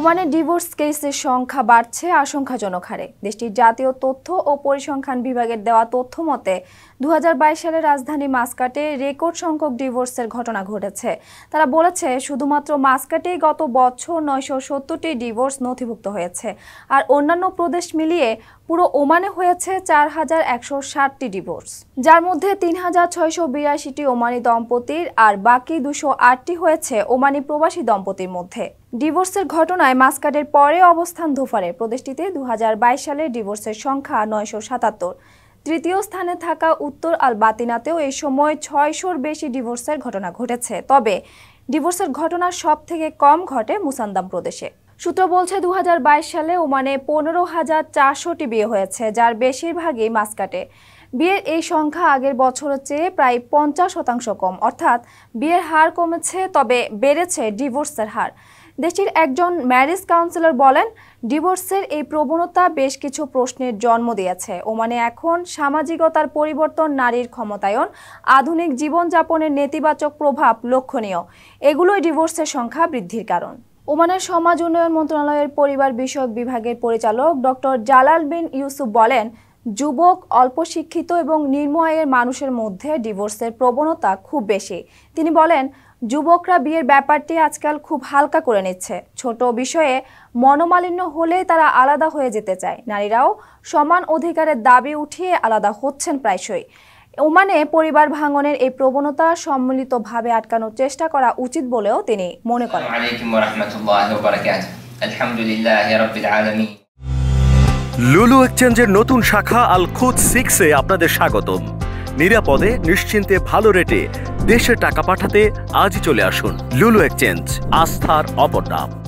ওমানে ডিভোর্স কেসের সংখ্যা বাড়ছে আশঙ্কাজনক হারে দেশটির জাতীয় তথ্য ও পরিসংখ্যান বিভাগের দেওয়া তথ্য মতে দু সালে রাজধানী মাস্কাটে রেকর্ড সংখ্যক ডিভোর্সের ঘটনা ঘটেছে তারা বলেছে শুধুমাত্র মাস্কাটেই গত বছর নয়শো সত্তরটি ডিভোর্স নথিভুক্ত হয়েছে আর অন্যান্য প্রদেশ মিলিয়ে পুরো ওমানে হয়েছে চার হাজার একশো ষাটটি ডিভোর্স যার মধ্যে তিন হাজার ছয়শো বিরাশিটি ওমানি দম্পতির আর বাকি দুশো আটটি হয়েছে ওমানি প্রবাসী দম্পতির মধ্যে ডিভোর্সের ঘটনায় মাসকাটের পরে অবস্থান ধোফারে প্রদেশটিতে দু সালে ডিভোর্সের সংখ্যা নয়শো সাতাত্তর তৃতীয় স্থানে থাকা উত্তর আল বাতিনাতেও এই সময় ছয়শোর বেশি ডিভোর্সের ঘটনা ঘটেছে তবে ডিভোর্সের ঘটনা সব থেকে কম ঘটে মুসান্দাম প্রদেশে সূত্র বলছে দু সালে ওমানে পনেরো হাজার চারশোটি বিয়ে হয়েছে যার বেশিরভাগই মাসকাটে বিয়ের এই সংখ্যা আগের বছরের চেয়ে প্রায় পঞ্চাশ শতাংশ কম অর্থাৎ বিয়ের হার কমেছে তবে বেড়েছে ডিভোর্সের হার দেশটির একজন ম্যারেজ কাউন্সিলর বলেন ডিভোর্সের এই প্রবণতা বেশ কিছু প্রশ্নের জন্ম দিয়েছে ওমানে এখন সামাজিকতার পরিবর্তন নারীর ক্ষমতায়ন আধুনিক জীবনযাপনের নেতিবাচক প্রভাব লক্ষণীয় এগুলোই ডিভোর্সের সংখ্যা বৃদ্ধির কারণ ওমানের সমাজ উন্নয়ন মন্ত্রণালয়ের পরিবার বিষয়ক বিভাগের পরিচালক ডক্টর জালাল বিন ইউসুফ বলেন যুবক অল্প শিক্ষিত এবং নির্ময়ের মানুষের মধ্যে ডিভোর্সের প্রবণতা খুব বেশি তিনি বলেন যুবকরা বিয়ের ব্যাপারটি আজকাল খুব হালকা করে নিচ্ছে ছোট বিষয়ে মনোমালিন্য হলে তারা আলাদা হয়ে যেতে চায় নারীরাও সমান অধিকারের দাবি উঠিয়ে আলাদা হচ্ছেন প্রায়শই ওমানে পরিবার ভাঙনের এই প্রবণতা সম্মিলিতভাবে আটকানোর চেষ্টা করা উচিত বলেও তিনি মনে করেন লুলু এক্সচেঞ্জের নতুন শাখা আল খুদ সিক্সে আপনাদের স্বাগতম নিরাপদে নিশ্চিন্তে ভালো রেটে দেশে টাকা পাঠাতে আজই চলে আসুন লুলু এক্সচেঞ্জ আস্থার অপর নাম